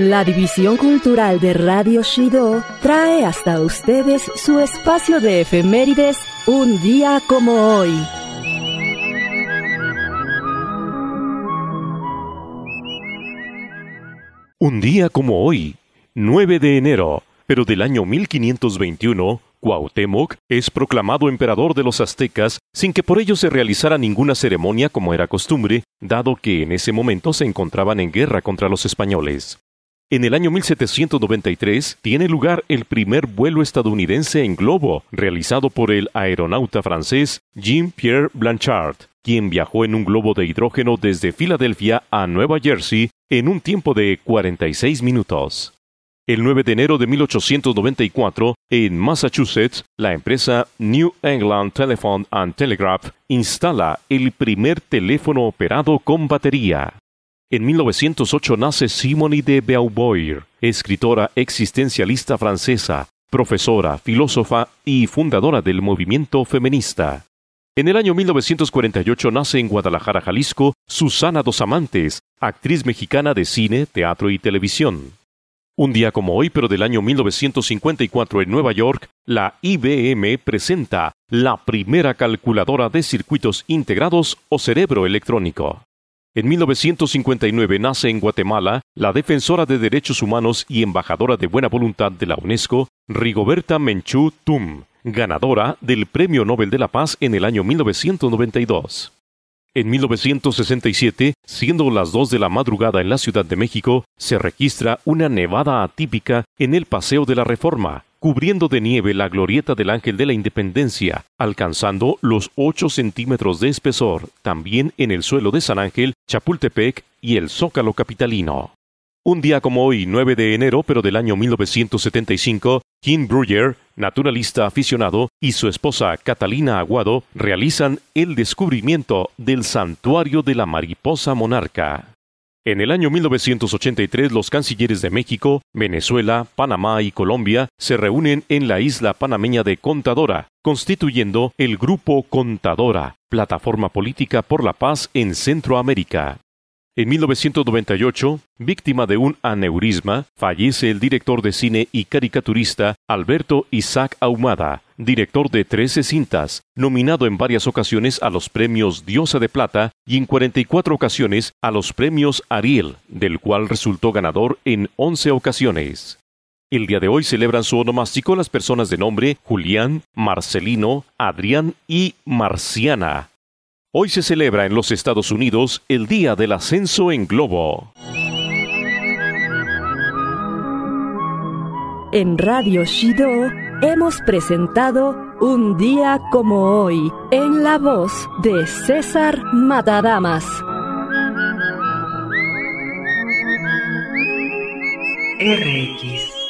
La División Cultural de Radio Shido trae hasta ustedes su espacio de efemérides Un día como hoy. Un día como hoy, 9 de enero, pero del año 1521, Cuauhtémoc es proclamado emperador de los aztecas sin que por ello se realizara ninguna ceremonia como era costumbre, dado que en ese momento se encontraban en guerra contra los españoles. En el año 1793 tiene lugar el primer vuelo estadounidense en globo, realizado por el aeronauta francés Jean-Pierre Blanchard, quien viajó en un globo de hidrógeno desde Filadelfia a Nueva Jersey en un tiempo de 46 minutos. El 9 de enero de 1894, en Massachusetts, la empresa New England Telephone and Telegraph instala el primer teléfono operado con batería. En 1908 nace Simone de Beauvoir, escritora existencialista francesa, profesora, filósofa y fundadora del movimiento feminista. En el año 1948 nace en Guadalajara, Jalisco, Susana Dos Amantes, actriz mexicana de cine, teatro y televisión. Un día como hoy, pero del año 1954 en Nueva York, la IBM presenta la primera calculadora de circuitos integrados o cerebro electrónico. En 1959 nace en Guatemala la defensora de derechos humanos y embajadora de buena voluntad de la UNESCO, Rigoberta Menchú Tum, ganadora del Premio Nobel de la Paz en el año 1992. En 1967, siendo las 2 de la madrugada en la Ciudad de México, se registra una nevada atípica en el Paseo de la Reforma, cubriendo de nieve la glorieta del Ángel de la Independencia, alcanzando los 8 centímetros de espesor, también en el suelo de San Ángel, Chapultepec y el Zócalo Capitalino. Un día como hoy, 9 de enero, pero del año 1975, Kim Breuer, naturalista aficionado, y su esposa Catalina Aguado realizan el descubrimiento del santuario de la mariposa monarca. En el año 1983 los cancilleres de México, Venezuela, Panamá y Colombia se reúnen en la isla panameña de Contadora, constituyendo el Grupo Contadora, plataforma política por la paz en Centroamérica. En 1998, víctima de un aneurisma, fallece el director de cine y caricaturista Alberto Isaac Ahumada, director de 13 cintas, nominado en varias ocasiones a los premios Diosa de Plata y en 44 ocasiones a los premios Ariel, del cual resultó ganador en 11 ocasiones. El día de hoy celebran su onomástico las personas de nombre Julián, Marcelino, Adrián y Marciana, Hoy se celebra en los Estados Unidos el Día del Ascenso en Globo. En Radio Shido hemos presentado Un día como hoy en la voz de César Matadamas. RX